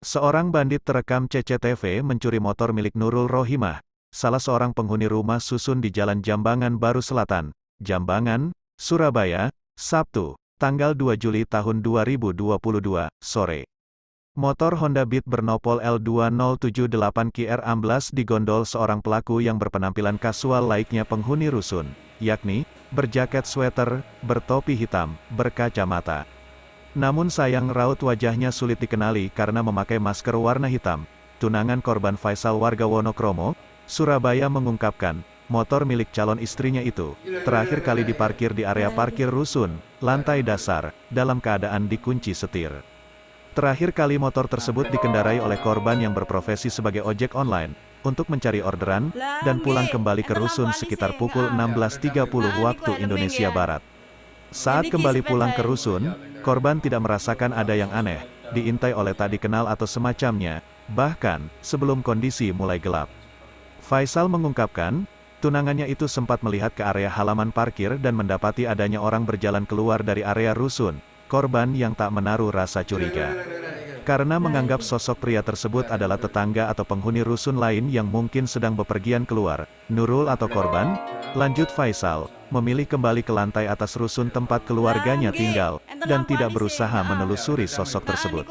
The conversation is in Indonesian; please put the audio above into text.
Seorang bandit terekam CCTV mencuri motor milik Nurul Rohimah, salah seorang penghuni rumah susun di Jalan Jambangan Baru Selatan, Jambangan, Surabaya, Sabtu, tanggal 2 Juli tahun 2022, sore. Motor Honda Beat bernopol L2078QR amblas digondol seorang pelaku yang berpenampilan kasual laiknya penghuni rusun, yakni, berjaket sweater, bertopi hitam, berkacamata. Namun sayang raut wajahnya sulit dikenali karena memakai masker warna hitam. Tunangan korban Faisal warga Wonokromo, Surabaya mengungkapkan, motor milik calon istrinya itu, terakhir kali diparkir di area parkir rusun, lantai dasar, dalam keadaan dikunci setir. Terakhir kali motor tersebut dikendarai oleh korban yang berprofesi sebagai ojek online, untuk mencari orderan, dan pulang kembali ke rusun sekitar pukul 16.30 waktu Indonesia Barat. Saat kembali pulang ke rusun, korban tidak merasakan ada yang aneh, diintai oleh tak dikenal atau semacamnya, bahkan sebelum kondisi mulai gelap. Faisal mengungkapkan, tunangannya itu sempat melihat ke area halaman parkir dan mendapati adanya orang berjalan keluar dari area rusun, korban yang tak menaruh rasa curiga. Karena menganggap sosok pria tersebut adalah tetangga atau penghuni rusun lain yang mungkin sedang bepergian keluar, Nurul atau korban, Lanjut Faisal, memilih kembali ke lantai atas rusun tempat keluarganya tinggal, dan tidak berusaha ah, menelusuri sosok ah, tersebut.